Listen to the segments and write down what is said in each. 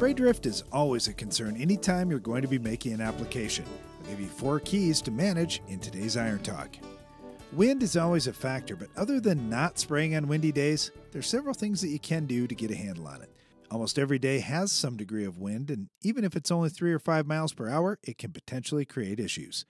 Spray drift is always a concern anytime you're going to be making an application. I'll give you four keys to manage in today's Iron Talk. Wind is always a factor, but other than not spraying on windy days, there's several things that you can do to get a handle on it. Almost every day has some degree of wind, and even if it's only 3 or 5 miles per hour, it can potentially create issues.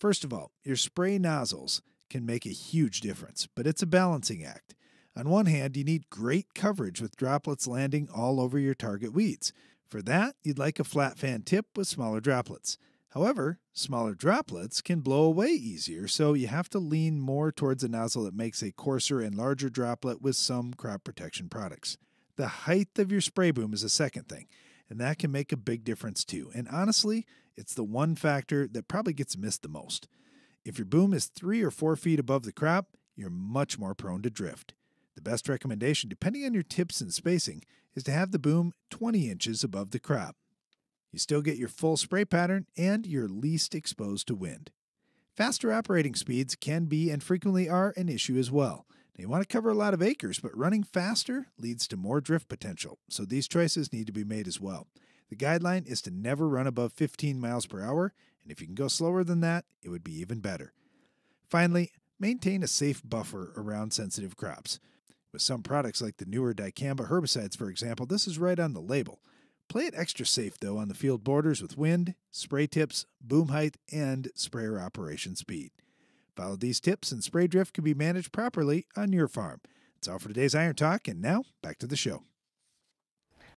First of all, your spray nozzles can make a huge difference, but it's a balancing act. On one hand, you need great coverage with droplets landing all over your target weeds. For that, you'd like a flat fan tip with smaller droplets. However, smaller droplets can blow away easier, so you have to lean more towards a nozzle that makes a coarser and larger droplet with some crop protection products. The height of your spray boom is a second thing, and that can make a big difference too. And honestly, it's the one factor that probably gets missed the most. If your boom is three or four feet above the crop, you're much more prone to drift best recommendation, depending on your tips and spacing, is to have the boom 20 inches above the crop. You still get your full spray pattern and you're least exposed to wind. Faster operating speeds can be and frequently are an issue as well. Now, you want to cover a lot of acres, but running faster leads to more drift potential, so these choices need to be made as well. The guideline is to never run above 15 miles per hour, and if you can go slower than that, it would be even better. Finally, maintain a safe buffer around sensitive crops. With some products like the newer dicamba herbicides, for example, this is right on the label. Play it extra safe, though, on the field borders with wind, spray tips, boom height, and sprayer operation speed. Follow these tips, and spray drift can be managed properly on your farm. That's all for today's Iron Talk, and now back to the show.